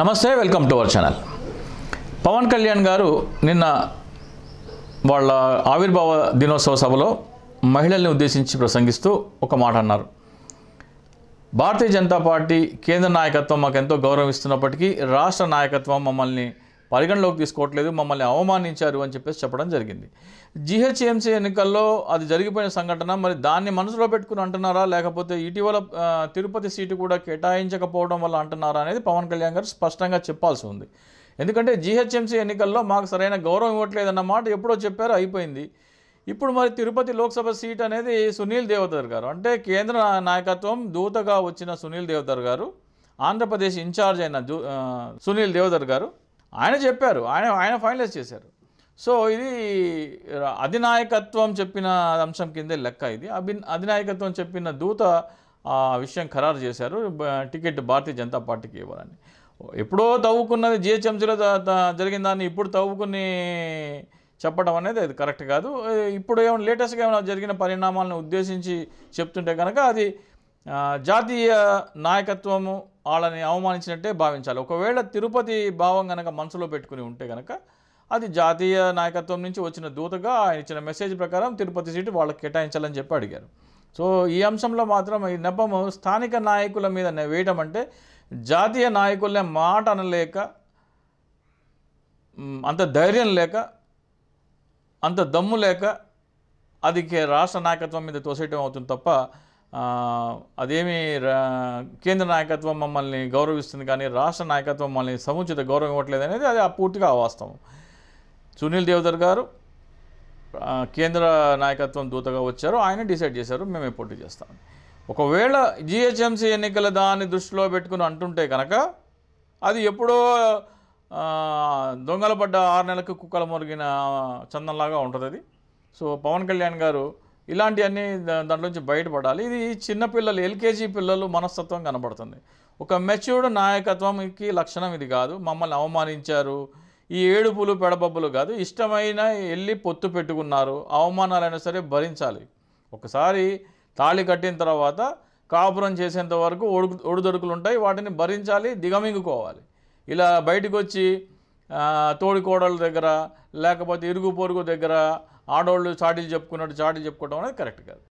నమస్తే welcome to our channel Pavan Kalyan గారు నిన్న వాళ్ళ ఆవిర్భావ దినోత్సవ సభలో మహిళల్ని ఉద్దేశించి ప్రసంగిస్తూ ఒక మాట అన్నారు భారతీయ జనతా పార్టీ కేంద్ర నాయకత్వం మాకు ఎంతో గౌరవిస్తున్నప్పటికీ రాష్ట్ర నాయకత్వం మమ్మల్ని పరిగణలోకి తీసుకోవట్లేదు మమ్మల్ని అవమానించారు అని చెప్పేసి చెప్పడం జరిగింది జిహెచ్ఎంసీ ఎన్నికల్లో అది జరిగిపోయిన సంఘటన మరి దాన్ని మనసులో పెట్టుకుని అంటున్నారా లేకపోతే ఇటీవల తిరుపతి సీటు కూడా కేటాయించకపోవడం వల్ల అంటున్నారా అనేది పవన్ కళ్యాణ్ గారు స్పష్టంగా చెప్పాల్సి ఉంది ఎందుకంటే జీహెచ్ఎంసీ ఎన్నికల్లో మాకు సరైన గౌరవం ఇవ్వట్లేదు అన్నమాట ఎప్పుడో చెప్పారో అయిపోయింది ఇప్పుడు మరి తిరుపతి లోక్సభ సీట్ అనేది సునీల్ దేవతర్ గారు అంటే కేంద్ర నాయకత్వం దూతగా వచ్చిన సునీల్ దేవతర్ గారు ఆంధ్రప్రదేశ్ ఇన్ఛార్జ్ అయిన సునీల్ దేవదర్ గారు ఆయన చెప్పారు ఆయన ఆయన ఫైనలైజ్ చేశారు సో ఇది అధినాయకత్వం చెప్పిన అంశం కిందే లెక్క ఇది అభి అధినాయకత్వం చెప్పిన దూత ఆ విషయం ఖరారు చేశారు టికెట్ భారతీయ జనతా పార్టీకి ఇవ్వాలని ఎప్పుడో తవ్వుకున్నది జిహెచ్ఎంసీలో జరిగిన దాన్ని ఇప్పుడు తవ్వుకుని చెప్పడం అనేది అది కరెక్ట్ కాదు ఇప్పుడు ఏమైనా లేటెస్ట్గా ఏమైనా జరిగిన పరిణామాలను ఉద్దేశించి చెప్తుంటే కనుక అది జాతీయ నాయకత్వము వాళ్ళని అవమానించినట్టే భావించాలి ఒకవేళ తిరుపతి భావం కనుక మనసులో పెట్టుకుని ఉంటే కనుక అది జాతీయ నాయకత్వం నుంచి వచ్చిన దూతగా ఆయన ఇచ్చిన మెసేజ్ ప్రకారం తిరుపతి సీటు వాళ్ళకి కేటాయించాలని చెప్పి అడిగారు సో ఈ అంశంలో మాత్రం ఈ నెపము స్థానిక నాయకుల మీద వేయటం అంటే జాతీయ నాయకులనే మాట అనలేక అంత ధైర్యం లేక అంత దమ్ము లేక అది రాష్ట్ర నాయకత్వం మీద తోసేయటం అవుతుంది తప్ప అదేమి కేంద్ర నాయకత్వం మమ్మల్ని గౌరవిస్తుంది కానీ రాష్ట్ర నాయకత్వం మమ్మల్ని సముచిత గౌరవం ఇవ్వట్లేదు అనేది అది పూర్తిగా అవాస్తవం సునీల్ దేవదర్ గారు కేంద్ర నాయకత్వం దూతగా వచ్చారు ఆయన డిసైడ్ చేశారు మేమే పోటీ చేస్తాం ఒకవేళ జిహెచ్ఎంసీ ఎన్నికల దాన్ని దృష్టిలో పెట్టుకుని అంటుంటే కనుక అది ఎప్పుడో దొంగల పడ్డ ఆరు నెలలకు కుక్కల మురిగిన చందంలాగా ఉంటుంది అది సో పవన్ కళ్యాణ్ గారు ఇలాంటివన్నీ దాంట్లో నుంచి బయటపడాలి ఇది చిన్నపిల్లలు ఎల్కేజీ పిల్లలు మనస్తత్వం కనబడుతుంది ఒక మెచ్యూర్డ్ నాయకత్వంకి లక్షణం ఇది కాదు మమ్మల్ని అవమానించారు ఈ ఏడుపులు పెడబబ్బులు కాదు ఇష్టమైన వెళ్ళి పొత్తు పెట్టుకున్నారు అవమానాలైనా సరే భరించాలి ఒకసారి తాళి కట్టిన తర్వాత కాపురం చేసేంత వరకు ఒడుకు ఒడుదొడుకులు ఉంటాయి వాటిని భరించాలి దిగమింగుకోవాలి ఇలా బయటకు వచ్చి తోడికోడల దగ్గర లేకపోతే ఇరుగు పొరుగు దగ్గర ఆడవాళ్ళు చాటీలు చెప్పుకున్నట్టు చాటీలు చెప్పుకోవడం అనేది కరెక్ట్ కాదు